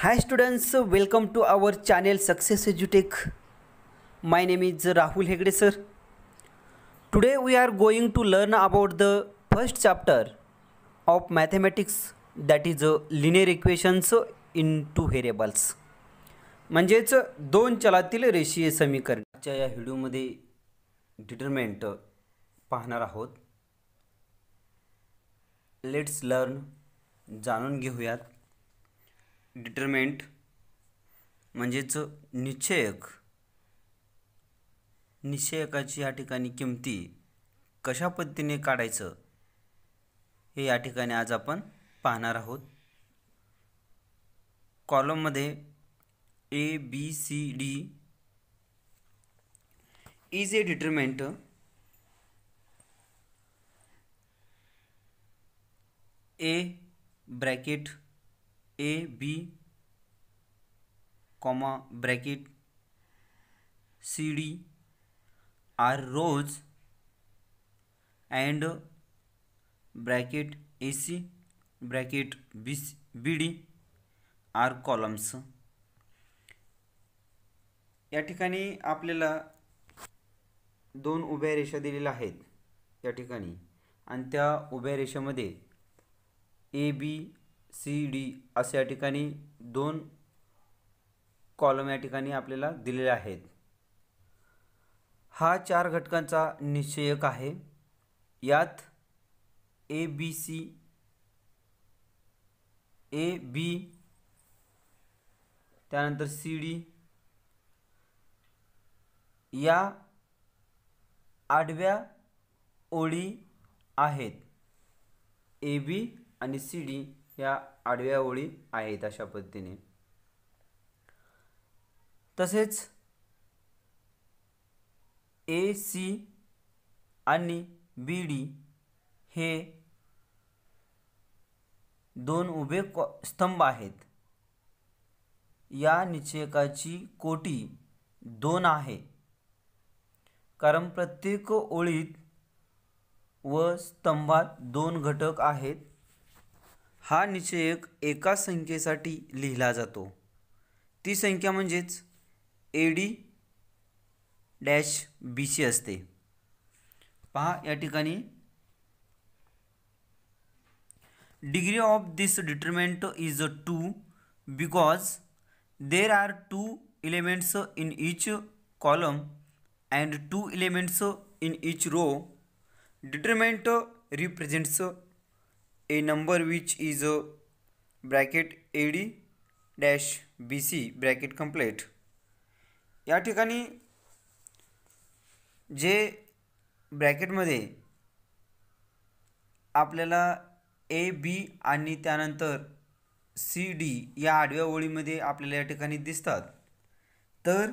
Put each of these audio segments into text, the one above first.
high students welcome to our channel success एज्युटेक my name is Rahul Hegde sir today we are going to learn about the first chapter of mathematics that is linear equations in two variables म्हणजेच दोन चलातील रेषीय समीकरण आजच्या या व्हिडिओमध्ये डिटर्मेंट पाहणार आहोत लेट्स लर्न जाणून घेऊयात डिटर्मेंट म्हणजेच निश्चयक निश्चयकाची या ठिकाणी किंमती कशा पद्धतीने काढायचं हे या ठिकाणी आज आपण पाहणार आहोत कॉलममध्ये A B C D is a determinant a bracket A B comma bracket C D are rows and bracket A C bracket B C B D are columns या ठिकाणी आपल्याला दोन उभ्या रेषा दिलेल्या आहेत या ठिकाणी आणि त्या उभ्या रेषेमध्ये ए बी सी डी असं या ठिकाणी दोन कॉलम या ठिकाणी आपल्याला दिलेले आहेत हा चार घटकांचा निश्चयक आहे यात ए बी सी ए बी त्यानंतर सी डी या आडव्या ओळी आहेत ए बी आणि सी डी या आडव्या ओळी आहेत अशा पद्धतीने तसेच ए सी आणि बी डी हे दोन उभे स्तंभ आहेत या निचेकाची कोटी दोन आहे कारण प्रत्येक ओळीत व स्तंभात दोन घटक आहेत हा निश्चयक एका संख्येसाठी लिहिला जातो ती संख्या म्हणजेच A D dash B C असते पहा या ठिकाणी degree of this determinant is two because there are two elements in each column and two elements in each row determinant represents a number which is a bracket A D dash B C bracket complete या ठिकाणी जे ब्रॅकेटमध्ये आपल्याला A B आणि त्यानंतर C D या आडव्या ओळीमध्ये आपल्याला या ठिकाणी दिसतात तर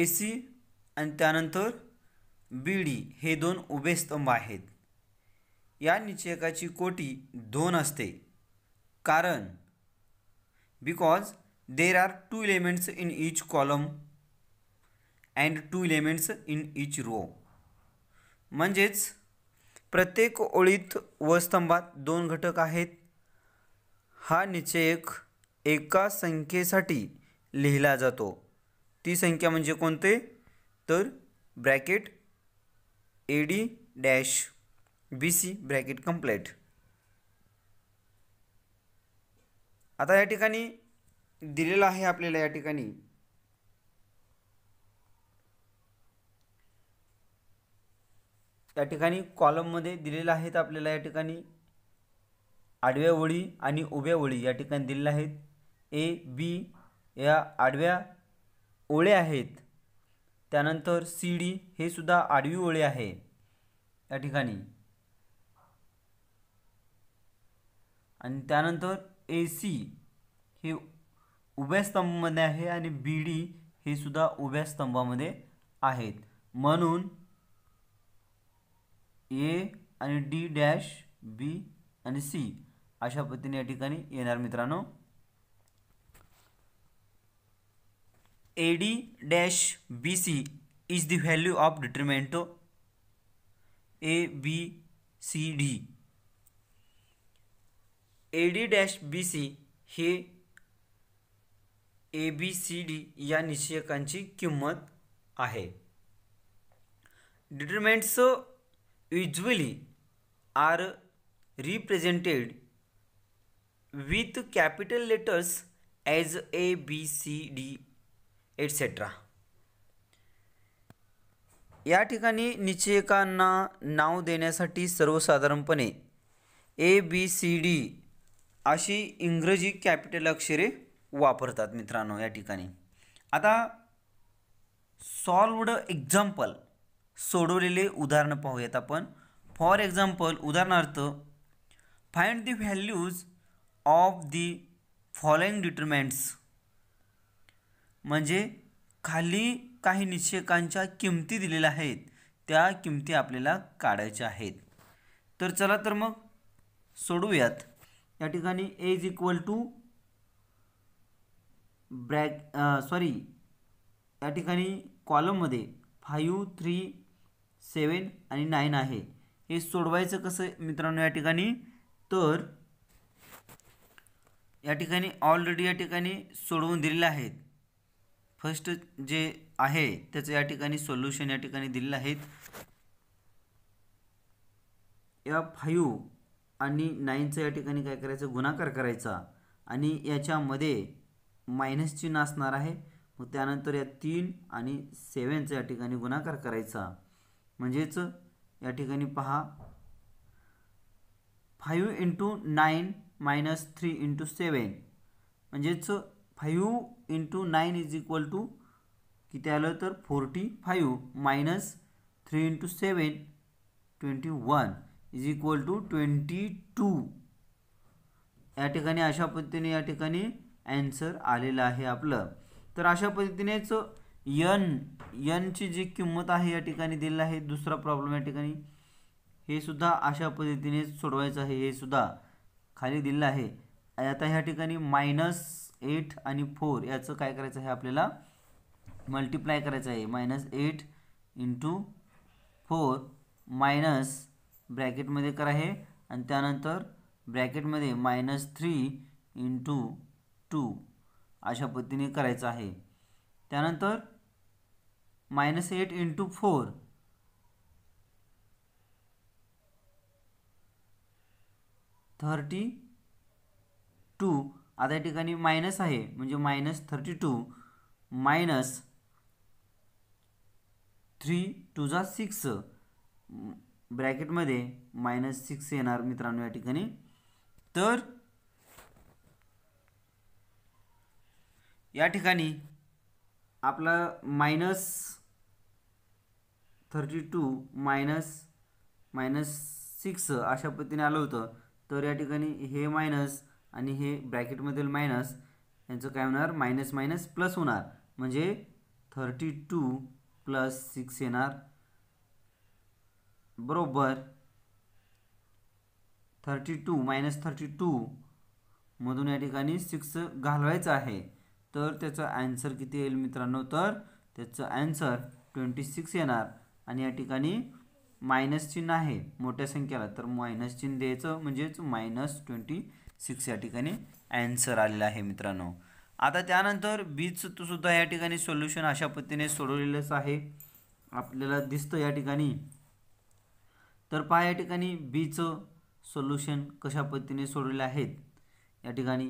ए सी आणि त्यानंतर बी डी हे दोन उभे स्तंभ आहेत या निश्चयकाची कोटी दोन असते कारण because there are two elements in each column and two elements in each row म्हणजेच प्रत्येक ओळीत व स्तंभात दोन घटक आहेत हा निश्चयक एका संख्येसाठी लिहिला जातो ती संख्या म्हणजे कोणते तर bracket A D dash B C bracket complete आता या ठिकाणी दिलेलं आहे आपल्याला या ठिकाणी या ठिकाणी कॉलममध्ये दिलेलं आहेत आपल्याला या ठिकाणी आडव्या ओळी आणि उभ्या ओळी या ठिकाणी दिलेल्या आहेत ए बी या आडव्या ओळ्या आहेत त्यानंतर सी डी हे सुद्धा आडवी ओळी आहे या ठिकाणी आणि त्यानंतर ए सी हे उभ्या स्तंभामध्ये आहे आणि बी डी हे सुद्धा उभ्या स्तंभामध्ये आहेत म्हणून ए आणि डी डॅश बी आणि सी अशा पद्धतीने या ठिकाणी येणार मित्रांनो A D dash B C is the value of determinant A B C D A D dash B C हे ए बी सी डी या निश्चयकांची किंमत आहे determinants usually are represented with capital letters as A B C D etcetera या ठिकाणी निश्चयकांना नाव देण्यासाठी सर्वसाधारणपणे ए B C D अशी इंग्रजी कॅपिटल अक्षरे वापरतात मित्रांनो या ठिकाणी आता सॉल्वड एक्झाम्पल सोडवलेले उदाहरणं पाहूयात आपण फॉर एक्झाम्पल उदाहरणार्थ find the values of the following determinants म्हणजे खाली काही निश्चयकांच्या किमती दिलेल्या आहेत त्या किमती आपल्याला काढायच्या आहेत तर चला तर मग सोडूयात या ठिकाणी A is equal to bracket sorry या ठिकाणी कॉलममध्ये फायू थ्री सेवन आणि नाईन आहे हे सोडवायचं कसं मित्रांनो या ठिकाणी तर या ठिकाणी ऑलरेडी या ठिकाणी सोडवून दिलेलं आहेत फर्स्ट जे आहे त्याचं या ठिकाणी सोल्युशन या ठिकाणी दिलेलं आहेत या फायू आणि नाईनचं या ठिकाणी काय करायचं गुणाकार करायचा आणि याच्यामध्ये मायनस चिन्ह असणार आहे मग त्यानंतर या तीन आणि सेवनचा या ठिकाणी गुणाकार करायचा म्हणजेच या ठिकाणी पहा five into nine minus three into seven म्हणजेच five into nine is equal to किती आलं तर forty five minus three into seven twenty one is equal to twenty two या ठिकाणी अशा पद्धतीने या ठिकाणी ॲन्सर आलेलं आहे आपलं तर अशा पद्धतीनेच यन यनची जी किंमत आहे या ठिकाणी दिलेलं आहे दुसरा प्रॉब्लेम या ठिकाणी हे सुद्धा अशा पद्धतीने सोडवायचं आहे हे सुद्धा खाली दिलेलं आहे आता ह्या ठिकाणी मायनस एट आणि फोर याचं काय करायचं आहे आपल्याला मल्टिप्लाय करायचं आहे minus eight into four minus ब्रॅकेटमध्ये करा हे आणि त्यानंतर ब्रॅकेटमध्ये मायनस थ्री इंटू टू अशा पद्धतीने करायचं आहे त्यानंतर minus eight into four thirty two आता या ठिकाणी मायनस आहे म्हणजे minus thirty two minus three two जा सिक्स ब्रॅकेटमध्ये मायनस सिक्स येणार मित्रांनो या ठिकाणी तर या ठिकाणी आपला minus thirty two minus minus six अशा पद्धतीने आलं होतं तर या ठिकाणी हे मायनस आणि हे ब्रॅकेटमधील मायनस यांचं काय होणार मायनस मायनस प्लस होणार म्हणजे थर्टी टू प्लस सिक्स येणार बरोबर thirty two minus thirty two मधून या ठिकाणी सिक्स घालवायचं आहे तर त्याचं ॲन्सर किती येईल मित्रांनो तर त्याचं आन्सर ट्वेंटी सिक्स येणार आणि या ठिकाणी मायनस चिन्ह आहे मोठ्या संख्येला तर मायनस चिन्ह द्यायचं म्हणजेच मायनस ट्वेंटी सिक्स या ठिकाणी ॲन्सर आलेला आहे मित्रांनो आता त्यानंतर बीचं सुद्धा या ठिकाणी सोल्युशन अशा पद्धतीने सोडवलेलंच आहे आपल्याला दिसतं या ठिकाणी तर पहा या ठिकाणी बीचं सोल्युशन कशा पद्धतीने सोडवले आहेत या ठिकाणी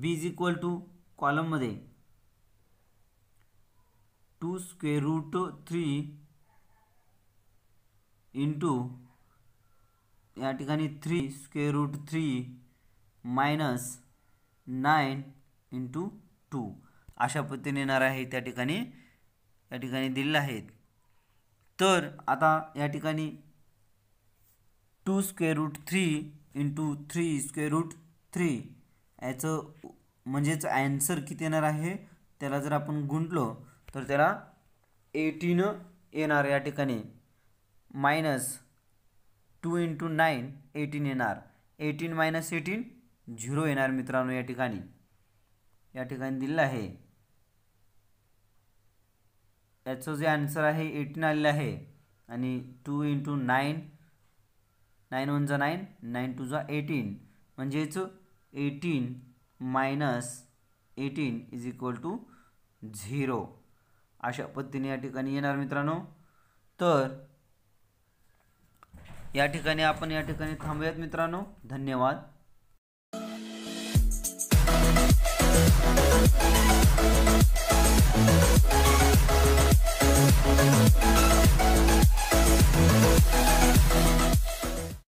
बी इज इक्वल टू कॉलममध्ये two square root three into या ठिकाणी three square root three minus nine into two अशा पद्धतीने येणार आहे त्या ठिकाणी या ठिकाणी दिलेलं आहेत तर आता या ठिकाणी two square root three into three square root three याचं म्हणजेच ॲन्सर किती येणार आहे त्याला जर आपण गुंटलो तर त्याला एटीन येणार या ठिकाणी minus two into nine eighteen येणार एटीन मायनस एटीन झिरो येणार मित्रांनो या ठिकाणी या ठिकाणी दिलेलं आहे याचं जे आन्सर आहे एटीन आलेलं आहे आणि two into nine nine one जा नाईन नाईन टू जा एटीन म्हणजेच eighteen minus eighteen is equal to zero अशा पद्धतीने या ठिकाणी येणार मित्रांनो तर या ठिकाणी आपण या ठिकाणी थांबूयात मित्रांनो धन्यवाद Ella se